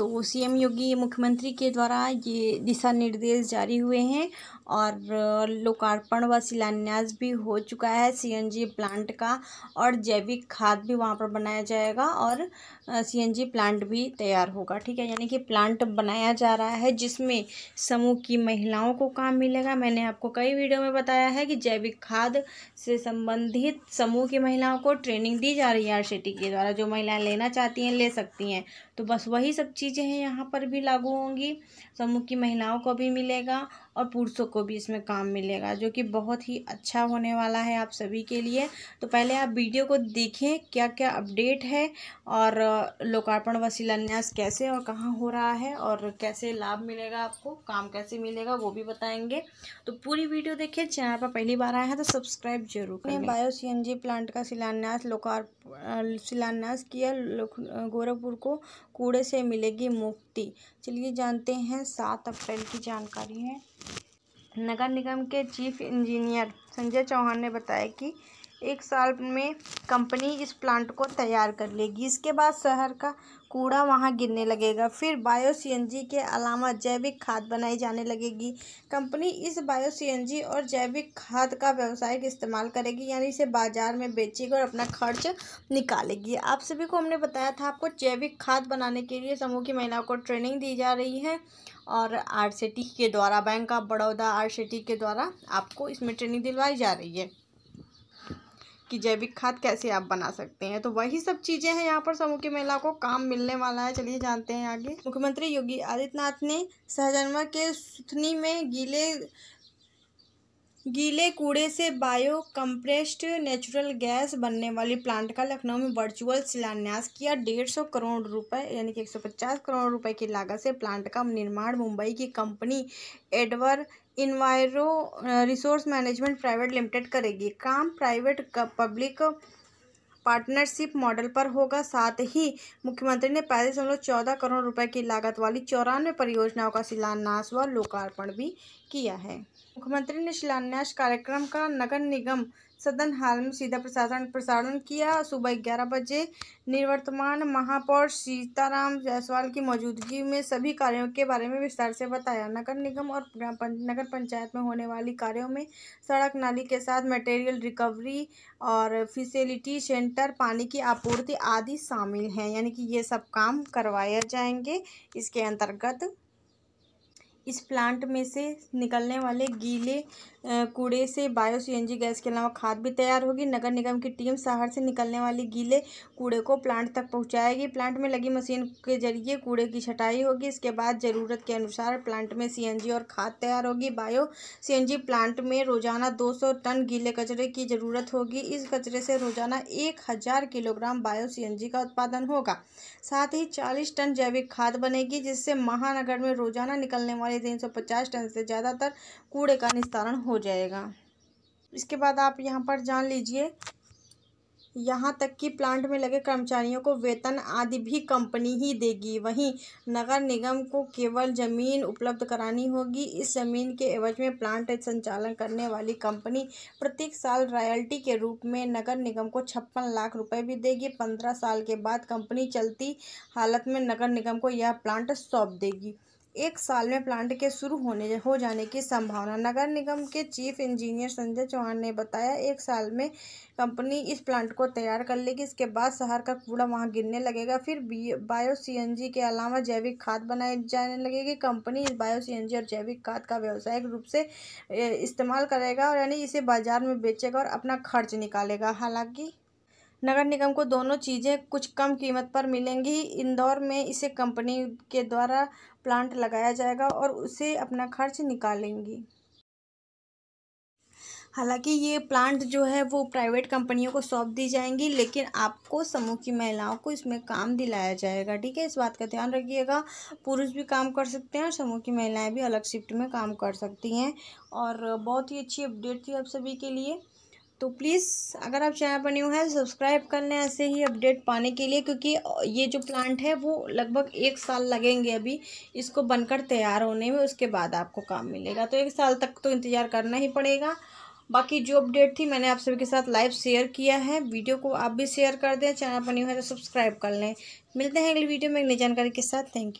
तो सीएम योगी मुख्यमंत्री के द्वारा ये दिशा निर्देश जारी हुए हैं और लोकार्पण व शिलान्यास भी हो चुका है सीएनजी प्लांट का और जैविक खाद भी वहाँ पर बनाया जाएगा और सीएनजी प्लांट भी तैयार होगा ठीक है यानी कि प्लांट बनाया जा रहा है जिसमें समूह की महिलाओं को काम मिलेगा मैंने आपको कई वीडियो में बताया है कि जैविक खाद से संबंधित समूह की महिलाओं को ट्रेनिंग दी जा रही है आर के द्वारा जो महिलाएँ लेना चाहती हैं ले सकती हैं तो बस वही सब चीज़ चीज़ें हैं यहाँ पर भी लागू होंगी समूह की महिलाओं को भी मिलेगा और पुरुषों को भी इसमें काम मिलेगा जो कि बहुत ही अच्छा होने वाला है आप सभी के लिए तो पहले आप वीडियो को देखें क्या क्या अपडेट है और लोकार्पण व शिलान्यास कैसे और कहाँ हो रहा है और कैसे लाभ मिलेगा आपको काम कैसे मिलेगा वो भी बताएंगे तो पूरी वीडियो देखिए चैनल पर पहली बार आया है तो सब्सक्राइब जरूर करें बायो सी प्लांट का शिलान्यास लोकार्पण शिलान्यास किया गोरखपुर को कूड़े से मिलेगी मुक्ति चलिए जानते हैं सात अप्रैल की जानकारी है नगर निगम के चीफ इंजीनियर संजय चौहान ने बताया कि एक साल में कंपनी इस प्लांट को तैयार कर लेगी इसके बाद शहर का कूड़ा वहाँ गिरने लगेगा फिर बायो सीएनजी के अलावा जैविक खाद बनाई जाने लगेगी कंपनी इस बायो सीएनजी और जैविक खाद का व्यावसायिक इस्तेमाल करेगी यानी इसे बाजार में बेचेगी और अपना खर्च निकालेगी आप सभी को हमने बताया था आपको जैविक खाद बनाने के लिए समूह की महिलाओं को ट्रेनिंग दी जा रही है और आर के द्वारा बैंक ऑफ बड़ौदा आर के द्वारा आपको इसमें ट्रेनिंग दिलवाई जा रही है कि जैविक खाद कैसे आप बना सकते हैं तो वही सब चीज़ें हैं यहाँ पर समूह की महिला को काम मिलने वाला है चलिए जानते हैं आगे मुख्यमंत्री योगी आदित्यनाथ ने सहजनवा के सुथनी में गीले गीले कूड़े से बायो कंप्रेस्ड नेचुरल गैस बनने वाली प्लांट का लखनऊ में वर्चुअल शिलान्यास किया डेढ़ सौ करोड़ रुपए यानी कि एक सौ पचास करोड़ रुपए की लागत से प्लांट का निर्माण मुंबई की कंपनी एडवर Enviro resource management private limited करेगी काम प्राइवेट पब्लिक पार्टनरशिप मॉडल पर होगा साथ ही मुख्यमंत्री ने पैंतीस दशमलव चौदह करोड़ रुपए की लागत वाली चौरानवे परियोजनाओं का शिलान्यास व लोकार्पण भी किया है मुख्यमंत्री ने शिलान्यास कार्यक्रम का नगर निगम सदन हाल में सीधा प्रसारण प्रसारण किया सुबह ग्यारह बजे निवर्तमान महापौर सीताराम जायसवाल की मौजूदगी में सभी कार्यों के बारे में विस्तार से बताया नगर निगम और नगर पंचायत में होने वाली कार्यों में सड़क नाली के साथ मटेरियल रिकवरी और फैसिलिटी सेंटर पानी की आपूर्ति आदि शामिल हैं यानी कि ये सब काम करवाए जाएंगे इसके अंतर्गत इस प्लांट में से निकलने वाले गीले कूड़े से बायो सी गैस के अलावा खाद भी तैयार होगी नगर निगम की टीम शहर से निकलने वाले गीले कूड़े को प्लांट तक पहुंचाएगी प्लांट में लगी मशीन के जरिए कूड़े की छटाई होगी इसके बाद ज़रूरत के अनुसार प्लांट में सीएनजी और खाद तैयार होगी बायो सीएनजी प्लांट में रोज़ाना 200 टन गीले कचरे की ज़रूरत होगी इस कचरे से रोज़ाना एक हज़ार किलोग्राम बायो सी का उत्पादन होगा साथ ही चालीस टन जैविक खाद बनेगी जिससे महानगर में रोज़ाना निकलने वाले हमारे तीन सौ पचास टन से ज़्यादातर कूड़े का निस्तारण हो जाएगा इसके बाद आप यहाँ पर जान लीजिए यहाँ तक कि प्लांट में लगे कर्मचारियों को वेतन आदि भी कंपनी ही देगी वहीं नगर निगम को केवल ज़मीन उपलब्ध करानी होगी इस ज़मीन के एवज में प्लांट संचालन करने वाली कंपनी प्रत्येक साल रॉयल्टी के रूप में नगर निगम को छप्पन लाख रुपए भी देगी पंद्रह साल के बाद कंपनी चलती हालत में नगर निगम को यह प्लांट सौंप देगी एक साल में प्लांट के शुरू होने हो जाने की संभावना नगर निगम के चीफ इंजीनियर संजय चौहान ने बताया एक साल में कंपनी इस प्लांट को तैयार कर लेगी इसके बाद शहर का कूड़ा वहां गिरने लगेगा फिर बायो सीएनजी के अलावा जैविक खाद बनाई जाने लगेगी कंपनी इस बायो सीएनजी और जैविक खाद का व्यावसायिक रूप से इस्तेमाल करेगा और यानी इसे बाजार में बेचेगा और अपना खर्च निकालेगा हालाँकि नगर निगम को दोनों चीज़ें कुछ कम कीमत पर मिलेंगी इंदौर में इसे कंपनी के द्वारा प्लांट लगाया जाएगा और उसे अपना खर्च निकालेंगी हालांकि ये प्लांट जो है वो प्राइवेट कंपनियों को सौंप दी जाएंगी लेकिन आपको समूह की महिलाओं को इसमें काम दिलाया जाएगा ठीक है इस बात का ध्यान रखिएगा पुरुष भी काम कर सकते हैं और समूह की महिलाएं भी अलग शिफ्ट में काम कर सकती हैं और बहुत ही अच्छी अपडेट थी आप सभी के लिए तो प्लीज़ अगर आप चैनल पर न्यू हैं सब्सक्राइब कर लें ऐसे ही अपडेट पाने के लिए क्योंकि ये जो प्लांट है वो लगभग एक साल लगेंगे अभी इसको बनकर तैयार होने में उसके बाद आपको काम मिलेगा तो एक साल तक तो इंतज़ार करना ही पड़ेगा बाकी जो अपडेट थी मैंने आप सभी के साथ लाइव शेयर किया है वीडियो को आप भी शेयर कर दें चैनल पर न्यू है तो सब्सक्राइब कर लें मिलते हैं अगली वीडियो में नई जानकारी के साथ थैंक यू